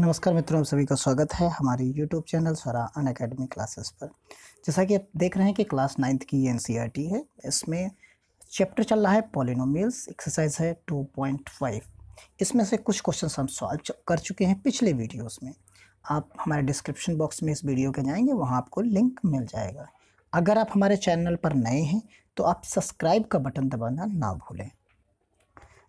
नमस्कार मित्रों आप सभी का स्वागत है हमारे YouTube चैनल स्वरा अन अकेडमी क्लासेस पर जैसा कि आप देख रहे हैं कि क्लास नाइन्थ की एन है इसमें चैप्टर चल रहा है पॉलिनोमियल्स एक्सरसाइज है 2.5 इसमें से कुछ क्वेश्चन हम सॉल्व कर चुके हैं पिछले वीडियोस में आप हमारे डिस्क्रिप्शन बॉक्स में इस वीडियो के जाएंगे वहाँ आपको लिंक मिल जाएगा अगर आप हमारे चैनल पर नए हैं तो आप सब्सक्राइब का बटन दबाना ना भूलें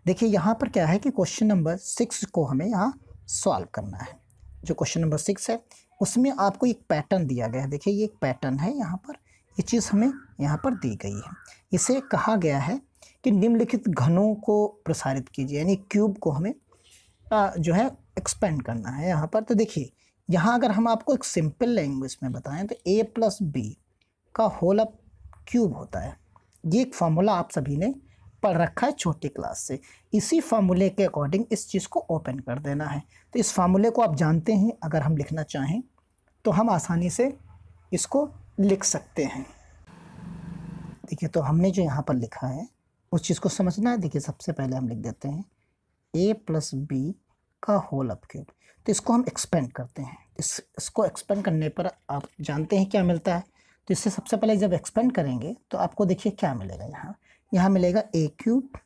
देखिए यहाँ पर क्या है कि क्वेश्चन नंबर सिक्स को हमें यहाँ सॉल्व करना है जो क्वेश्चन नंबर सिक्स है उसमें आपको एक पैटर्न दिया गया है देखिए ये एक पैटर्न है यहाँ पर ये चीज़ हमें यहाँ पर दी गई है इसे कहा गया है कि निम्नलिखित घनों को प्रसारित कीजिए यानी क्यूब को हमें आ, जो है एक्सपेंड करना है यहाँ पर तो देखिए यहाँ अगर हम आपको एक सिंपल लैंग्वेज में बताएं तो ए प्लस बी का होल अप क्यूब होता है ये एक फार्मूला आप सभी ने पढ़ रखा है छोटी क्लास से इसी फार्मूले के अकॉर्डिंग इस चीज़ को ओपन कर देना है तो इस फार्मूले को आप जानते हैं अगर हम लिखना चाहें तो हम आसानी से इसको लिख सकते हैं देखिए तो हमने जो यहाँ पर लिखा है उस चीज़ को समझना है देखिए सबसे पहले हम लिख देते हैं ए प्लस बी का होल अप क्यूब तो इसको हम एक्सपेंड करते हैं इस इसको एक्सपेंड करने पर आप जानते हैं क्या मिलता है तो इससे सबसे पहले जब एक्सपेंड करेंगे तो आपको देखिए क्या मिलेगा यहाँ यहाँ मिलेगा A cube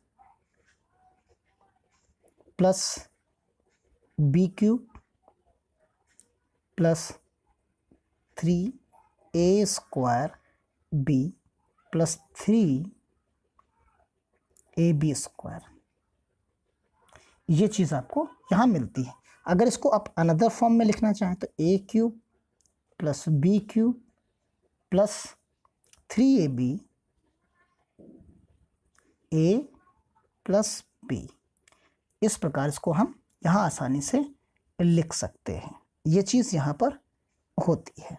plus B cube plus three A square B plus three A B square ये चीज़ आपको यहाँ मिलती है अगर इसको आप अनदर फॉर्म में लिखना चाहें तो A cube plus B cube plus three A B A plus B इस प्रकार इसको हम यहाँ आसानी से लिख सकते हैं ये चीज़ यहाँ पर होती है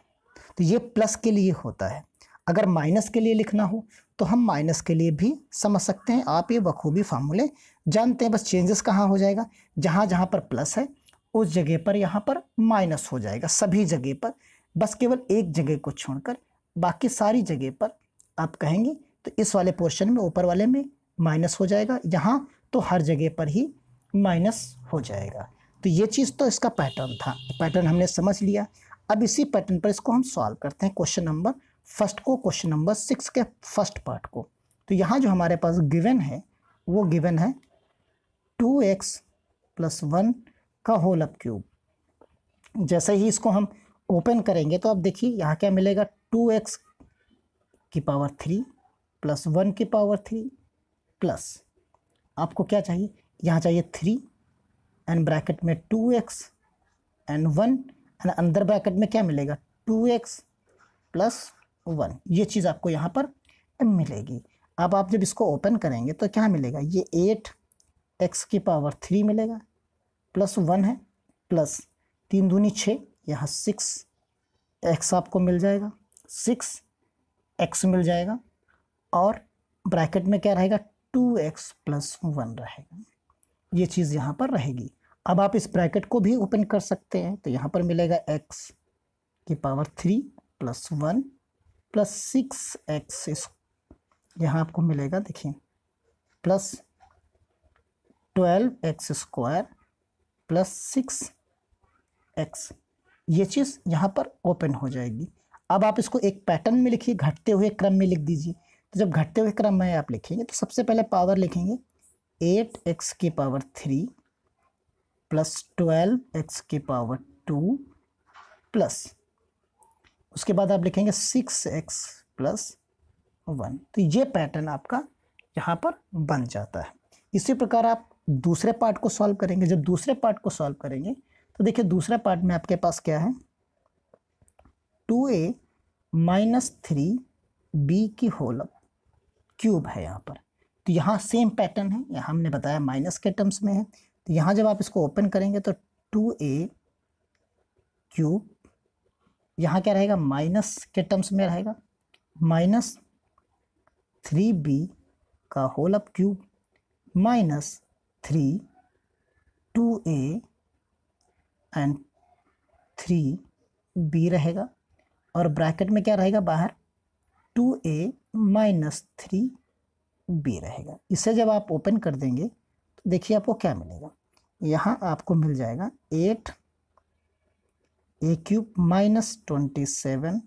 तो ये प्लस के लिए होता है अगर माइनस के लिए लिखना हो तो हम माइनस के लिए भी समझ सकते हैं आप ये बखूबी फार्मूले जानते हैं बस चेंजेस कहाँ हो जाएगा जहाँ जहाँ पर प्लस है उस जगह पर यहाँ पर माइनस हो जाएगा सभी जगह पर बस केवल एक जगह को छोड़कर बाकी सारी जगह पर आप कहेंगे तो इस वाले पोर्शन में ऊपर वाले में माइनस हो जाएगा यहाँ तो हर जगह पर ही माइनस हो जाएगा तो ये चीज़ तो इसका पैटर्न था पैटर्न हमने समझ लिया अब इसी पैटर्न पर इसको हम सॉल्व करते हैं क्वेश्चन नंबर फर्स्ट को क्वेश्चन नंबर सिक्स के फर्स्ट पार्ट को तो यहाँ जो हमारे पास गिवन है वो गिवन है टू एक्स प्लस वन का होल अप क्यूब जैसे ही इसको हम ओपन करेंगे तो अब देखिए यहाँ क्या मिलेगा टू एक्स की पावर थ्री प्लस वन की पावर थ्री प्लस आपको क्या चाहिए यहाँ चाहिए थ्री एंड ब्रैकेट में टू एक्स एंड वन एंड अंदर ब्रैकेट में क्या मिलेगा टू एक्स प्लस वन ये चीज़ आपको यहाँ पर मिलेगी अब आप जब इसको ओपन करेंगे तो क्या मिलेगा ये एट एक्स की पावर थ्री मिलेगा प्लस वन है प्लस तीन दूनी छः यहाँ सिक्स एक्स आपको मिल जाएगा सिक्स एक्स मिल जाएगा और ब्रैकेट में क्या रहेगा टू एक्स प्लस वन रहेगा ये चीज़ यहाँ पर रहेगी अब आप इस ब्रैकेट को भी ओपन कर सकते हैं तो यहाँ पर मिलेगा एक्स की power three plus one plus six X इस यहाँ आपको मिलेगा देखिए plus twelve X square plus six X ये चीज़ यहाँ पर ओपन हो जाएगी अब आप इसको एक पैटर्न में लिखिए घटते हुए क्रम में लिख दीजिए तो जब घटते हुए क्रम में आप लिखेंगे तो सबसे पहले पावर लिखेंगे एट एक्स की power three plus twelve X की पावर टू प्लस उसके बाद आप लिखेंगे सिक्स एक्स प्लस वन तो ये पैटर्न आपका यहाँ पर बन जाता है इसी प्रकार आप दूसरे पार्ट को सॉल्व करेंगे जब दूसरे पार्ट को सॉल्व करेंगे तो देखिए दूसरे पार्ट में आपके पास क्या है two A minus three B की होल क्यूब है यहाँ पर तो यहाँ सेम पैटर्न है यहाँ हमने बताया माइनस के टर्म्स में है तो यहाँ जब आप इसको ओपन करेंगे तो टू ए क्यूब यहाँ क्या रहेगा माइनस के टर्म्स में रहेगा माइनस थ्री बी का whole up cube minus three two A and three B रहेगा और ब्रैकेट में क्या रहेगा बाहर two A minus three B रहेगा इसे जब आप ओपन कर देंगे तो देखिए आपको क्या मिलेगा यहाँ आपको मिल जाएगा eight A cube minus twenty seven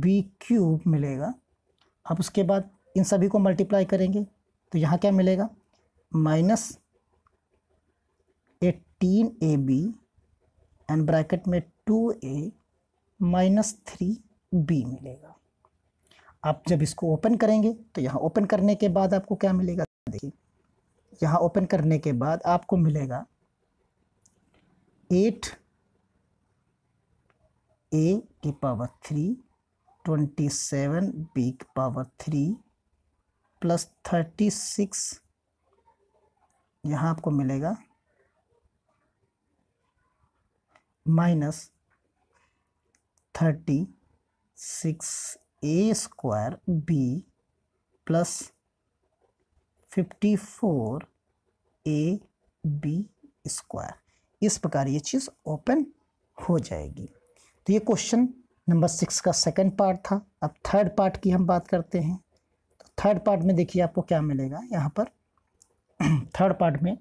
B cube मिलेगा अब उसके बाद इन सभी को मल्टीप्लाई करेंगे तो यहाँ क्या मिलेगा minus eighteen A B and bracket में two A minus three B मिलेगा आप जब इसको ओपन करेंगे तो यहाँ ओपन करने के बाद आपको क्या मिलेगा देखिए यहाँ ओपन करने के बाद आपको मिलेगा एट ए की power three twenty seven B की power three plus thirty six यहाँ आपको मिलेगा minus thirty six A square B plus fifty four A B square इस प्रकार ये चीज़ ओपन हो जाएगी तो ये क्वेश्चन नंबर सिक्स का सेकंड पार्ट था अब थर्ड पार्ट की हम बात करते हैं तो थर्ड पार्ट में देखिए आपको क्या मिलेगा यहाँ पर थर्ड पार्ट में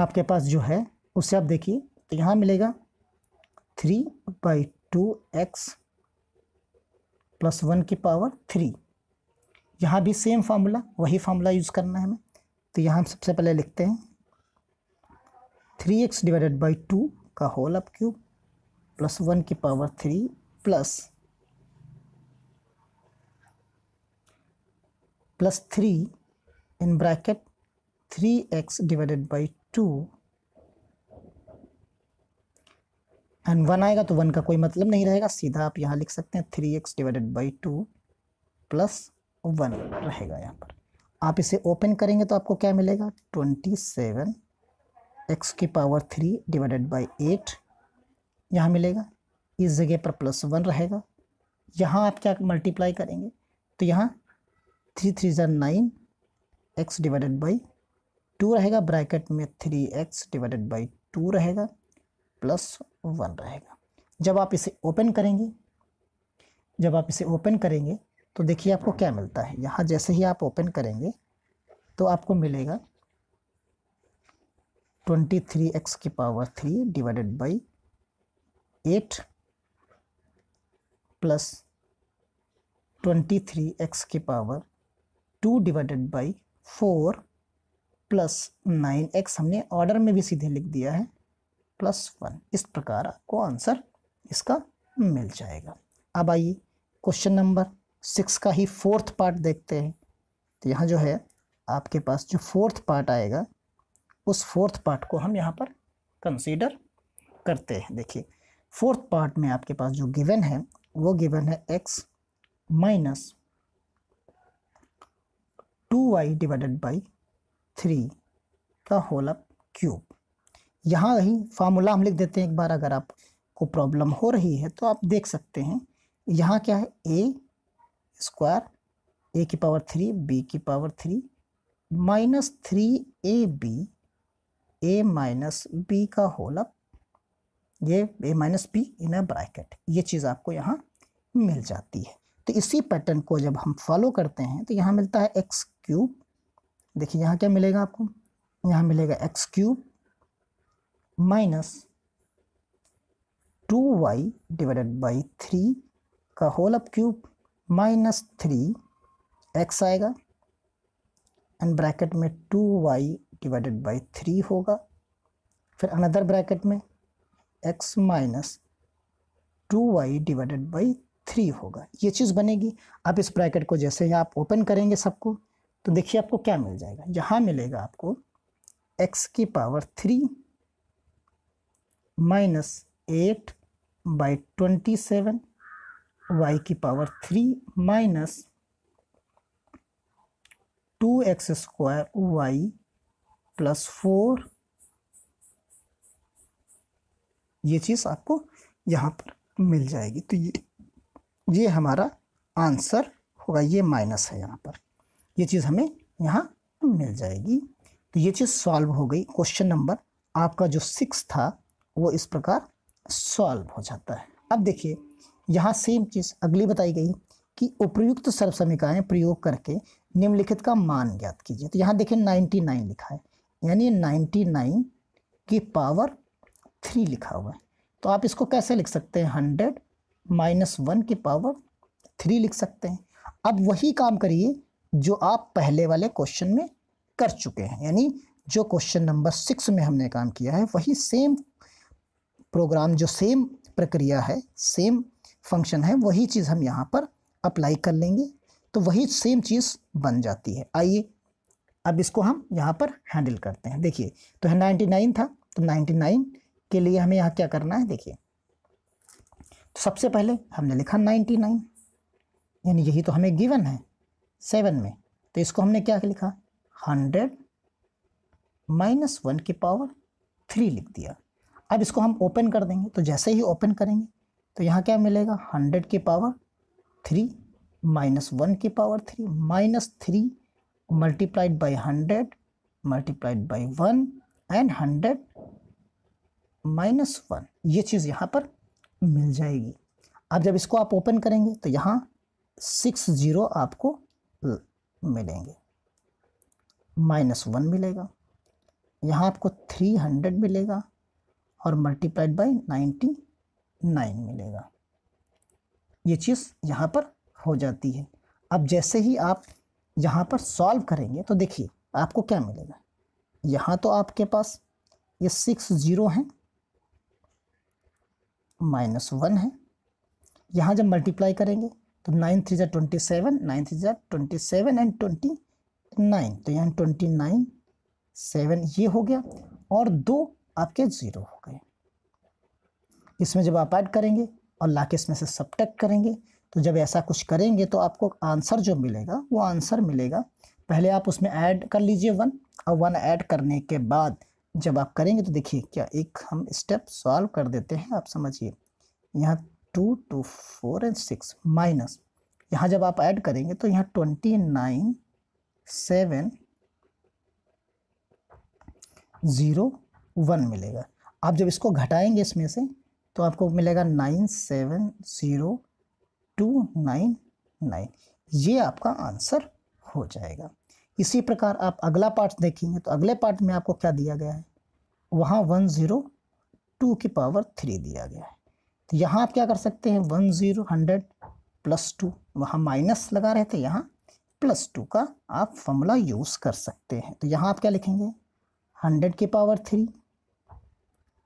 आपके पास जो है उसे आप देखिए तो यहाँ मिलेगा three by two X plus one की पावर थ्री यहाँ भी सेम फार्मूला वही फार्मूला यूज़ करना है हमें तो यहाँ हम सबसे पहले लिखते हैं three X divided by two का whole up cube plus one की power three plus plus three in bracket three X divided by two and one आएगा तो वन का कोई मतलब नहीं रहेगा सीधा आप यहाँ लिख सकते हैं three X divided by two plus one रहेगा यहाँ पर आप इसे ओपन करेंगे तो आपको क्या मिलेगा ट्वेंटी सेवन एक्स की power three divided by eight यहाँ मिलेगा इस जगह पर प्लस वन रहेगा यहाँ आप क्या मल्टीप्लाई करेंगे तो यहाँ थ्री थ्री जन nine X divided by two रहेगा ब्रैकेट में three X divided by two रहेगा प्लस वन रहेगा जब आप इसे ओपन करेंगे जब आप इसे ओपन करेंगे तो देखिए आपको क्या मिलता है यहाँ जैसे ही आप ओपन करेंगे तो आपको मिलेगा ट्वेंटी थ्री एक्स की power three divided by eight plus twenty three X की power two divided by four plus nine X हमने ऑर्डर में भी सीधे लिख दिया है प्लस वन इस प्रकार आपको आंसर इसका मिल जाएगा अब आइए क्वेश्चन नंबर सिक्स का ही फोर्थ पार्ट देखते हैं तो यहाँ जो है आपके पास जो फोर्थ पार्ट आएगा उस फोर्थ पार्ट को हम यहाँ पर कंसीडर करते हैं देखिए फोर्थ पार्ट में आपके पास जो गिवन है वो गिवन है X minus two Y divided by three का होल अप क्यूब यहाँ ही फार्मूला हम लिख देते हैं एक बार अगर आपको प्रॉब्लम हो रही है तो आप देख सकते हैं यहाँ क्या है ए स्क्वायर ए की पावर थ्री बी की power three minus three A B A minus B का होलअप ये A minus B in a bracket ये चीज़ आपको यहाँ मिल जाती है तो इसी पैटर्न को जब हम फॉलो करते हैं तो यहाँ मिलता है एक्स क्यूब देखिए यहाँ क्या मिलेगा आपको यहाँ मिलेगा X cube minus two Y divided by three का whole up cube minus three X आएगा एंड ब्रैकेट में two Y divided by three होगा फिर अनदर ब्रैकेट में X minus two Y divided by three होगा ये चीज़ बनेगी आप इस ब्रैकेट को जैसे ही आप ओपन करेंगे सबको तो देखिए आपको क्या मिल जाएगा यहाँ मिलेगा आपको एक्स की power three minus eight by twenty seven Y की power three minus two X square Y plus four ये चीज़ आपको यहाँ पर मिल जाएगी तो ये ये हमारा आंसर होगा ये माइनस है यहाँ पर ये चीज़ हमें यहाँ मिल जाएगी तो ये चीज़ सॉल्व हो गई क्वेश्चन नंबर आपका जो सिक्स था वो इस प्रकार सॉल्व हो जाता है अब देखिए यहाँ सेम चीज़ अगली बताई गई कि उपयुक्त सर्वसमिकाएँ प्रयोग करके निम्नलिखित का मान ज्ञात कीजिए तो यहाँ देखिए 99 लिखा है यानी 99 की पावर थ्री लिखा हुआ है तो आप इसको कैसे लिख सकते हैं हंड्रेड माइनस वन की पावर थ्री लिख सकते हैं अब वही काम करिए जो आप पहले वाले क्वेश्चन में कर चुके हैं यानी जो क्वेश्चन नंबर सिक्स में हमने काम किया है वही सेम प्रोग्राम जो सेम प्रक्रिया है सेम फंक्शन है वही चीज़ हम यहाँ पर अप्लाई कर लेंगे तो वही सेम चीज़ बन जाती है आइए अब इसको हम यहाँ पर हैंडल करते हैं देखिए तो है नाइन्टी नाइन था तो नाइन्टी नाइन के लिए हमें यहाँ क्या करना है देखिए तो सबसे पहले हमने लिखा नाइन्टी नाइन यानी यही तो हमें गिवन है सेवन में तो इसको हमने क्या लिखा हंड्रेड माइनस वन की पावर थ्री लिख दिया अब इसको हम ओपन कर देंगे तो जैसे ही ओपन करेंगे तो यहाँ क्या मिलेगा हंड्रेड की पावर थ्री माइनस वन की power three minus three multiplied by hundred multiplied by one and hundred minus one ये चीज़ यहाँ पर मिल जाएगी अब जब इसको आप ओपन करेंगे तो यहाँ सिक्स ज़ीरो आपको मिलेंगे माइनस वन मिलेगा यहाँ आपको थ्री हंड्रेड मिलेगा और मल्टीप्लाइड बाई नाइन्टी नाइन मिलेगा ये चीज़ यहाँ पर हो जाती है अब जैसे ही आप यहाँ पर सॉल्व करेंगे तो देखिए आपको क्या मिलेगा यहाँ तो आपके पास ये सिक्स ज़ीरो हैं माइनस वन है यहाँ जब मल्टीप्लाई करेंगे तो नाइन थ्री ज़ार ट्वेंटी सेवन नाइन थ्री ज़ार twenty seven and twenty nine तो यहाँ ट्वेंटी नाइन सेवन ये हो गया और दो आपके ज़ीरो हो गए इसमें जब आप ऐड करेंगे और लाके इसमें से सब करेंगे तो जब ऐसा कुछ करेंगे तो आपको आंसर जो मिलेगा वो आंसर मिलेगा पहले आप उसमें ऐड कर लीजिए वन और वन ऐड करने के बाद जब आप करेंगे तो देखिए क्या एक हम स्टेप सॉल्व कर देते हैं आप समझिए यहाँ two two four and six minus यहाँ जब आप ऐड करेंगे तो यहाँ twenty nine seven zero one मिलेगा आप जब इसको घटाएंगे इसमें से तो आपको मिलेगा nine seven zero two nine nine ये आपका आंसर हो जाएगा इसी प्रकार आप अगला पार्ट देखेंगे तो अगले पार्ट में आपको क्या दिया गया है वहाँ वन ज़ीरो टू की पावर थ्री दिया गया है तो यहाँ आप क्या कर सकते हैं one zero hundred plus two वहाँ माइनस लगा रहे थे यहाँ प्लस टू का आप फॉर्मूला यूज़ कर सकते हैं तो यहाँ आप क्या लिखेंगे हंड्रेड की पावर थ्री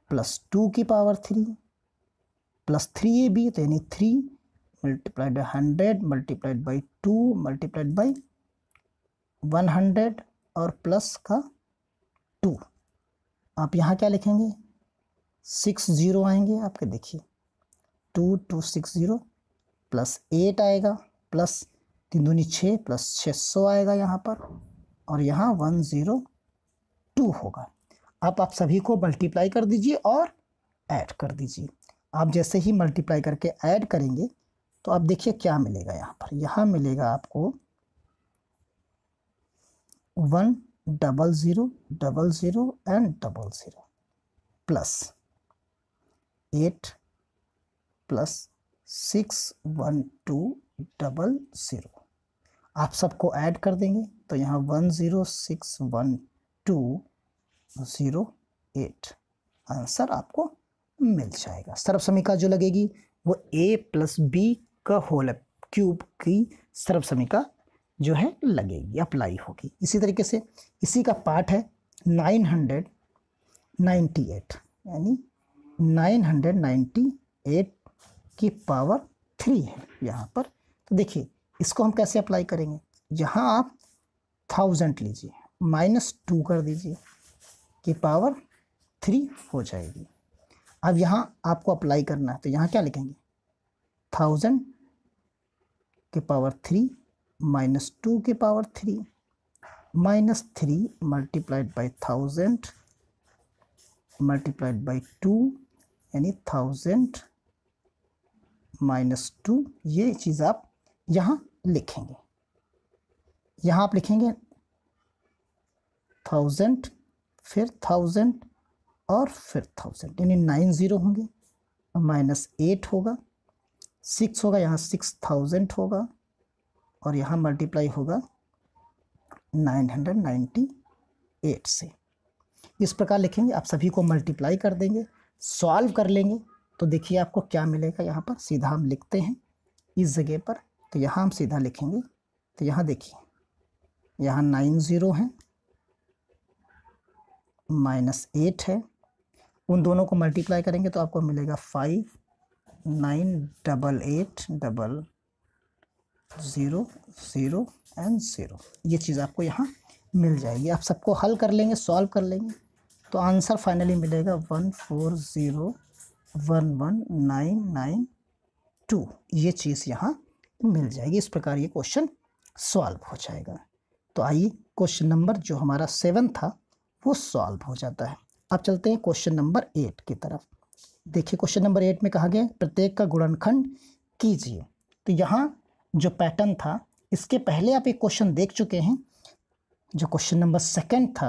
प्लस टू की power three plus three A B तो यानी three multiplied by hundred multiplied by two multiplied by one hundred और प्लस का टू आप यहाँ क्या लिखेंगे सिक्स ज़ीरो आएंगे आपके देखिए two two six zero plus eight आएगा प्लस तीन दूनी छः प्लस छः सौ आएगा यहाँ पर और यहाँ वन ज़ीरो टू होगा अब आप सभी को मल्टीप्लाई कर दीजिए और ऐड कर दीजिए आप जैसे ही मल्टीप्लाई करके ऐड करेंगे तो आप देखिए क्या मिलेगा यहाँ पर यहाँ मिलेगा आपको one double zero double zero and double zero plus eight plus six one two double zero आप सबको ऐड कर देंगे तो यहाँ one zero six one two zero eight answer आपको मिल जाएगा सर्व समीका जो लगेगी वो ए प्लस बी का होल क्यूब की सर्व समीका जो है लगेगी अप्लाई होगी इसी तरीके से इसी का पार्ट है नाइन हंड्रेड नाइन्टी एट यानी नाइन हंड्रेड नाइन्टी एट की पावर थ्री है यहाँ पर तो देखिए इसको हम कैसे अप्लाई करेंगे यहाँ आप थाउजेंड लीजिए माइनस टू कर दीजिए की पावर थ्री हो जाएगी अब यहाँ आपको अप्लाई करना है तो यहाँ क्या लिखेंगे थाउजेंड के पावर थ्री माइनस टू के power three minus three multiplied by thousand multiplied by two यानी थाउजेंड माइनस टू ये चीज़ आप यहाँ लिखेंगे यहाँ आप लिखेंगे थाउजेंड फिर थाउजेंड और फिर थाउजेंड यानी नाइन ज़ीरो होंगे माइनस एट होगा सिक्स होगा यहाँ सिक्स थाउजेंड होगा और यहाँ मल्टीप्लाई होगा नाइन हंड्रेड नाइन्टी एट से इस प्रकार लिखेंगे आप सभी को मल्टीप्लाई कर देंगे सॉल्व कर लेंगे तो देखिए आपको क्या मिलेगा यहाँ पर सीधा हम लिखते हैं इस जगह पर तो यहाँ हम सीधा लिखेंगे तो यहाँ देखिए यहाँ नाइन ज़ीरो हैं माइनस एट है उन दोनों को मल्टीप्लाई करेंगे तो आपको मिलेगा five nine double eight double zero zero and zero ये चीज़ आपको यहाँ मिल जाएगी आप सबको हल कर लेंगे सॉल्व कर लेंगे तो आंसर फाइनली मिलेगा one four zero one one nine nine two ये चीज़ यहाँ मिल जाएगी इस प्रकार ये क्वेश्चन सॉल्व हो जाएगा तो आइए क्वेश्चन नंबर जो हमारा सेवन था वो सॉल्व हो जाता है अब चलते हैं क्वेश्चन नंबर एट की तरफ देखिए क्वेश्चन नंबर एट में कहा गया प्रत्येक का गुणनखंड कीजिए तो यहाँ जो पैटर्न था इसके पहले आप एक क्वेश्चन देख चुके हैं जो क्वेश्चन नंबर सेकंड था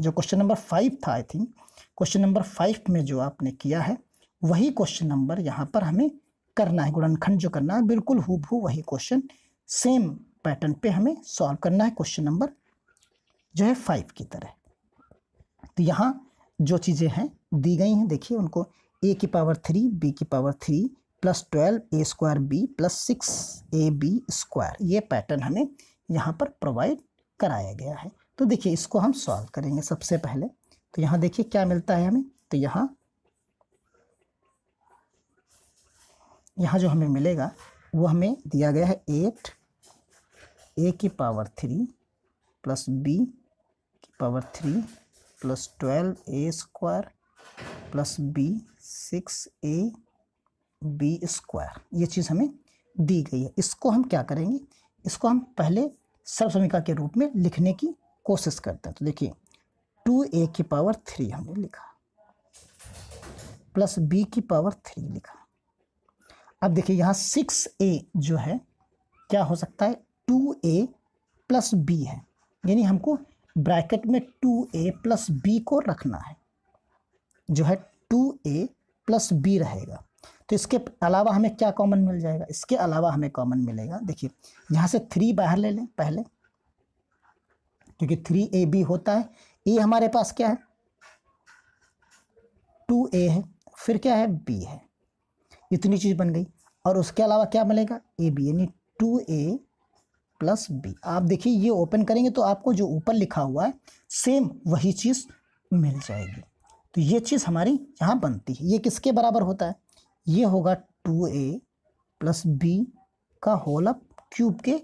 जो क्वेश्चन नंबर फाइव था I think question number five में जो आपने किया है वही क्वेश्चन नंबर यहाँ पर हमें करना है गुणनखंड जो करना है बिल्कुल हु वही क्वेश्चन सेम पैटर्न पे हमें सॉल्व करना है क्वेश्चन नंबर जो है फाइव की तरह तो यहाँ जो चीज़ें हैं दी गई हैं देखिए उनको ए की पावर थ्री बी की power three plus twelve A square B plus six A B square ये पैटर्न हमें यहाँ पर प्रोवाइड कराया गया है तो देखिए इसको हम सॉल्व करेंगे सबसे पहले तो यहाँ देखिए क्या मिलता है हमें तो यहाँ यहाँ जो हमें मिलेगा वो हमें दिया गया है एट ए की पावर थ्री प्लस बी की power three plus twelve A square plus B six A B square ये चीज़ हमें दी गई है इसको हम क्या करेंगे इसको हम पहले सर्व समीका के रूप में लिखने की कोशिश करते हैं तो देखिए टू ए की पावर थ्री हमने लिखा प्लस बी की पावर थ्री लिखा अब देखिए यहाँ सिक्स ए जो है क्या हो सकता है टू ए प्लस बी है यानी हमको ब्रैकेट में टू ए प्लस बी को रखना है जो है टू ए प्लस बी रहेगा तो इसके अलावा हमें क्या कॉमन मिल जाएगा इसके अलावा हमें कॉमन मिलेगा देखिए यहाँ से थ्री बाहर ले लें पहले क्योंकि थ्री ए बी होता है ए हमारे पास क्या है टू ए है फिर क्या है बी है इतनी चीज़ बन गई और उसके अलावा क्या मिलेगा ए बी यानी टू ए प्लस बी आप देखिए ये ओपन करेंगे तो आपको जो ऊपर लिखा हुआ है सेम वही चीज़ मिल जाएगी तो ये चीज़ हमारी यहाँ बनती है ये किसके बराबर होता है ये होगा टू ए प्लस बी का होल अप क्यूब के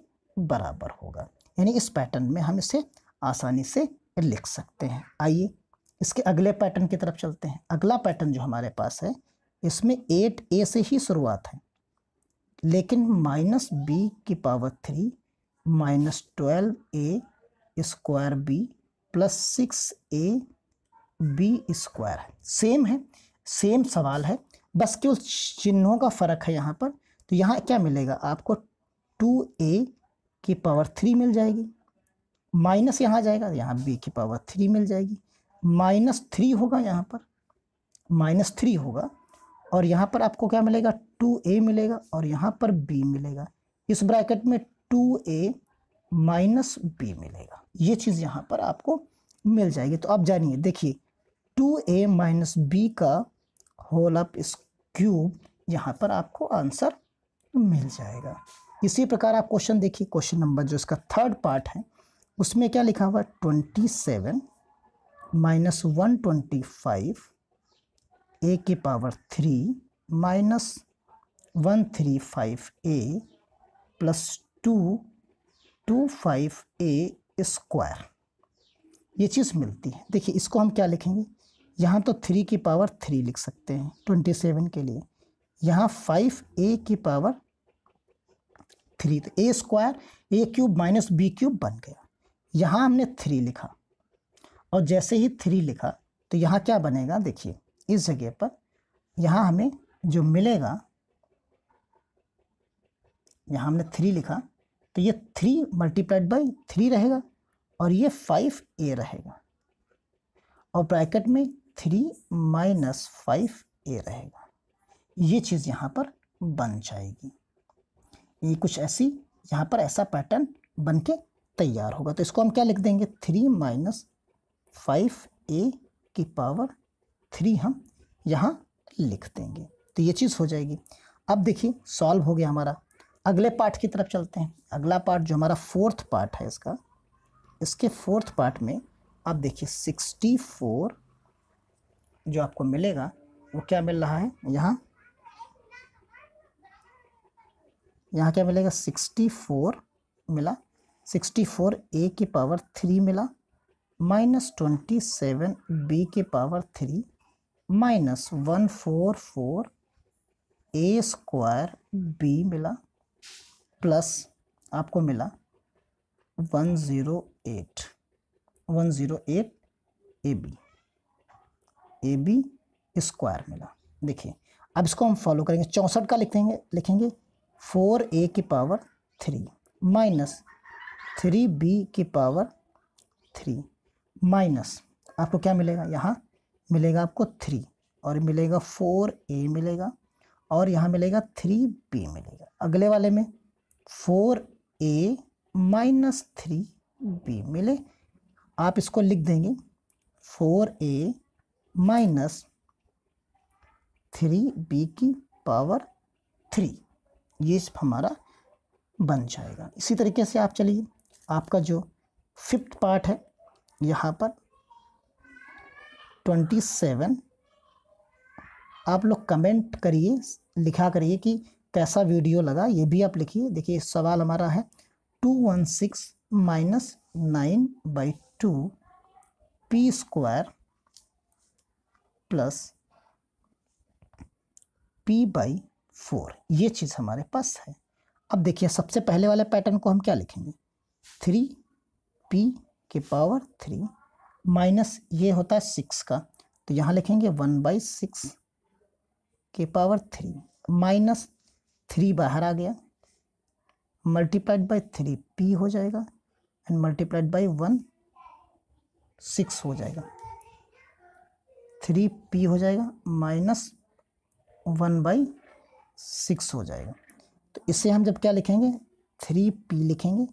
बराबर होगा यानी इस पैटर्न में हम इसे आसानी से लिख सकते हैं आइए इसके अगले पैटर्न की तरफ चलते हैं अगला पैटर्न जो हमारे पास है इसमें एट ए से ही शुरुआत है लेकिन माइनस बी की power three minus twelve A square B plus six A B square same है सेम सवाल है बस केवल चिन्हों का फ़र्क है यहाँ पर तो यहाँ क्या मिलेगा आपको टू ए की पावर थ्री मिल जाएगी माइनस यहाँ जाएगा यहाँ बी की पावर थ्री मिल जाएगी माइनस थ्री होगा यहाँ पर माइनस थ्री होगा और यहाँ पर आपको क्या मिलेगा टू ए मिलेगा और यहाँ पर बी मिलेगा इस ब्रैकेट में टू ए माइनस बी मिलेगा ये चीज़ यहाँ पर आपको मिल जाएगी तो आप जानिए देखिए टू ए माइनस बी का होल अप क्यूब यहाँ पर आपको आंसर मिल जाएगा इसी प्रकार आप क्वेश्चन देखिए क्वेश्चन नंबर जो इसका थर्ड पार्ट है उसमें क्या लिखा हुआ twenty seven minus one twenty five A के power three minus one three five A plus two two five A square ये चीज़ मिलती है देखिए इसको हम क्या लिखेंगे यहाँ तो थ्री की पावर थ्री लिख सकते हैं ट्वेंटी सेवन के लिए यहाँ फाइव ए की पावर थ्री तो A square A cube minus B cube बन गया यहाँ हमने थ्री लिखा और जैसे ही थ्री लिखा तो यहाँ क्या बनेगा देखिए इस जगह पर यहाँ हमें जो मिलेगा यहाँ हमने थ्री लिखा तो ये थ्री मल्टीप्लाइड बाई थ्री रहेगा और ये फाइव ए रहेगा और ब्रैकेट में थ्री माइनस फाइव ए रहेगा ये चीज़ यहाँ पर बन जाएगी ये कुछ ऐसी यहाँ पर ऐसा पैटर्न बन के तैयार होगा तो इसको हम क्या लिख देंगे थ्री माइनस फाइव ए की पावर थ्री हम यहाँ लिख देंगे तो ये चीज़ हो जाएगी अब देखिए सॉल्व हो गया हमारा अगले पार्ट की तरफ चलते हैं अगला पार्ट जो हमारा फोर्थ पार्ट है इसका इसके फोर्थ पार्ट में आप देखिए सिक्सटी फोर जो आपको मिलेगा वो क्या मिल रहा है यहाँ यहाँ क्या मिलेगा सिक्सटी फोर मिला सिक्सटी फोर ए की पावर थ्री मिला माइनस ट्वेंटी सेवन बी की power three minus one four four A square B मिला प्लस आपको मिला one zero eight one zero eight A B A B square मिला देखिए अब इसको हम फॉलो करेंगे चौंसठ का लिखेंगे लिखेंगे फोर ए की power three minus three B की पावर थ्री माइनस आपको क्या मिलेगा यहाँ मिलेगा आपको थ्री और मिलेगा फोर ए मिलेगा और यहाँ मिलेगा थ्री बी मिलेगा अगले वाले में four A minus three B मिले आप इसको लिख देंगे four A minus three B की पावर थ्री ये सब हमारा बन जाएगा इसी तरीके से आप चलिए आपका जो फिफ्थ पार्ट है यहाँ पर ट्वेंटी सेवन आप लोग कमेंट करिए लिखा करिए कि कैसा वीडियो लगा ये भी आप लिखिए देखिए सवाल हमारा है two one six minus nine by two P square plus P by four ये चीज़ हमारे पास है अब देखिए सबसे पहले वाले पैटर्न को हम क्या लिखेंगे थ्री पी के पावर थ्री माइनस ये होता है सिक्स का तो यहाँ लिखेंगे वन बाई सिक्स के पावर थ्री माइनस थ्री बाहर आ गया मल्टीप्लाइड बाई थ्री पी हो जाएगा and multiplied by one six हो जाएगा थ्री पी हो जाएगा माइनस वन बाई सिक्स हो जाएगा तो इसे हम जब क्या लिखेंगे थ्री पी लिखेंगे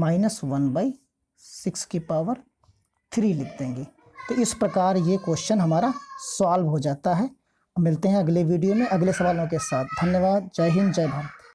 माइनस वन बाई सिक्स की पावर थ्री लिख देंगे तो इस प्रकार ये क्वेश्चन हमारा सॉल्व हो जाता है मिलते हैं अगले वीडियो में अगले सवालों के साथ धन्यवाद जय हिंद जय भारत